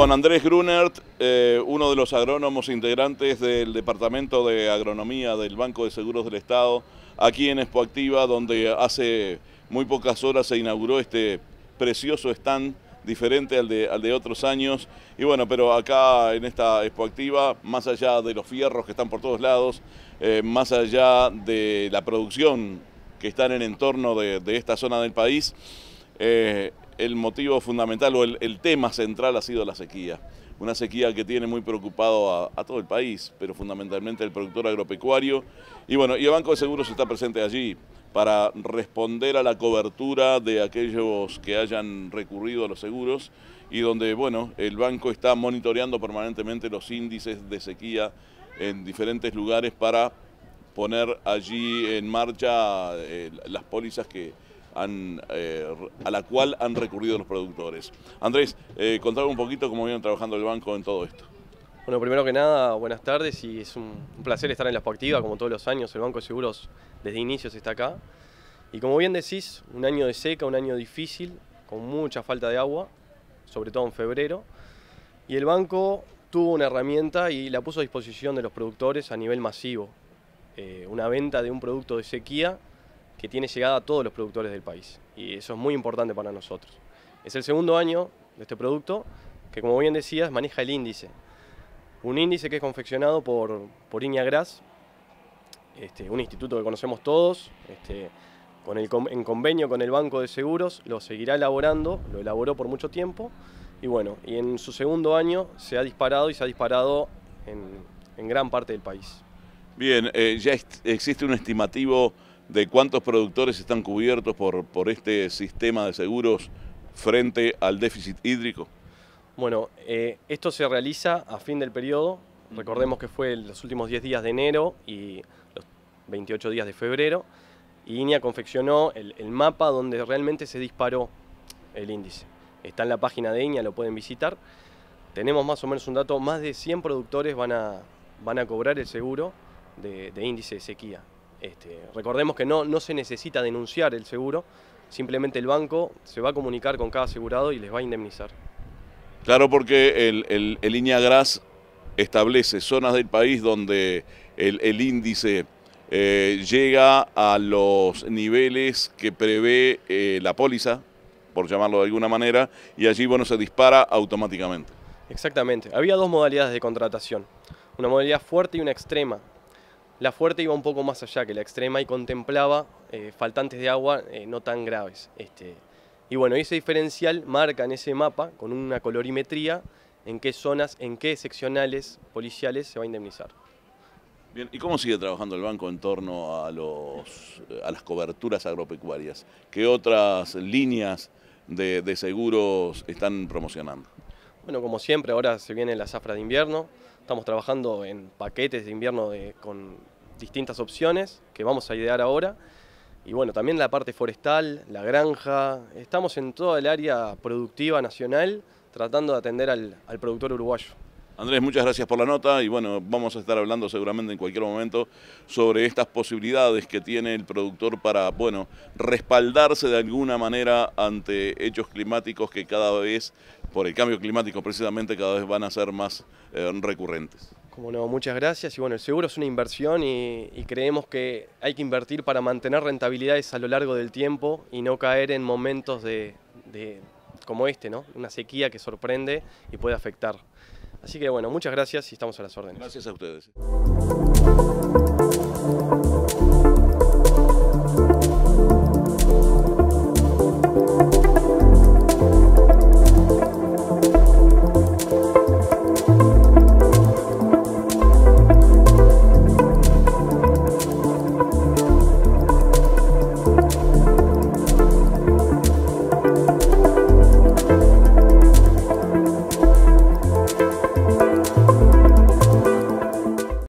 con Andrés Grunert, eh, uno de los agrónomos integrantes del Departamento de Agronomía del Banco de Seguros del Estado, aquí en Expoactiva, donde hace muy pocas horas se inauguró este precioso stand diferente al de, al de otros años. Y bueno, pero acá en esta Expoactiva, más allá de los fierros que están por todos lados, eh, más allá de la producción que está en el entorno de, esta zona del país, eh, el motivo fundamental o el, tema central ha sido la sequía. Una sequía que tiene muy preocupado a, todo el país, pero fundamentalmente el productor agropecuario. Y bueno, el Banco de Seguros está presente allí para responder a la cobertura de aquellos que hayan recurrido a los seguros y donde, bueno, el banco está monitoreando permanentemente los índices de sequía en diferentes lugares para poner allí en marcha eh, las pólizas que, eh, a la cual han recurrido los productores. Andrés, eh, contame un poquito cómo vienen trabajando el banco en todo esto. Bueno, primero que nada, buenas tardes y es un, placer estar en la Activa, como todos los años, el Banco de Seguros desde inicios está acá. Y como bien decís, un año de seca, un año difícil, con mucha falta de agua, sobre todo en febrero. Y el banco tuvo una herramienta y la puso a disposición de los productores a nivel masivo. Eh, una venta de un producto de sequía que tiene llegada a todos los productores del país. Y eso es muy importante para nosotros. Es el segundo año de este producto que, como bien decías, maneja el índice. Un índice que es confeccionado por, por Iña este, un instituto que conocemos todos, este, con el, en convenio con el Banco de Seguros, lo seguirá elaborando, lo elaboró por mucho tiempo. Y bueno, y en su segundo año se ha disparado y se ha disparado en, gran parte del país. Bien, eh, ya existe un estimativo de cuántos productores están cubiertos por, por este sistema de seguros frente al déficit hídrico? Bueno, eh, esto se realiza a fin del periodo. Recordemos que fue los últimos 10 días de enero y los 28 días de febrero. Y INEA confeccionó el, mapa donde realmente se disparó el índice. Está en la página de INEA, lo pueden visitar. Tenemos más o menos un dato, más de 100 productores van a, van a cobrar el seguro de índice de sequía. Este, recordemos que no, no se necesita denunciar el seguro, simplemente el banco se va a comunicar con cada asegurado y les va a indemnizar. Claro, porque el, el, establece zonas del país donde el, índice eh, llega a los niveles que prevé eh, la póliza, por llamarlo de alguna manera, y allí bueno, se dispara automáticamente. Exactamente. Había dos modalidades de contratación, una modalidad fuerte y una extrema. La fuerte iba un poco más allá que la extrema y contemplaba eh, faltantes de agua eh, no tan graves. Este, y bueno, ese diferencial marca en ese mapa con una colorimetría en qué zonas, en qué seccionales policiales se va a indemnizar. Bien, ¿y cómo sigue trabajando el banco en torno a, los, eh, a las coberturas agropecuarias? ¿Qué otras líneas de, de seguros están promocionando? Bueno, como siempre, ahora se viene la zafra de invierno. Estamos trabajando en paquetes de invierno con distintas opciones que vamos a idear ahora. Y bueno, también la parte forestal, la granja. Estamos en toda el área productiva nacional tratando de atender al productor uruguayo. Andrés, muchas gracias por la nota y bueno, vamos a estar hablando seguramente en cualquier momento sobre estas posibilidades que tiene el productor para, bueno, respaldarse de alguna manera ante hechos climáticos que cada vez, por el cambio climático precisamente, cada vez van a ser más eh, recurrentes. Como no, muchas gracias. Y bueno, el seguro es una inversión y, creemos que hay que invertir para mantener rentabilidades a lo largo del tiempo y no caer en momentos como este, ¿no? Una sequía que sorprende y puede afectar. Así que bueno, muchas gracias y estamos a las órdenes. Gracias a ustedes.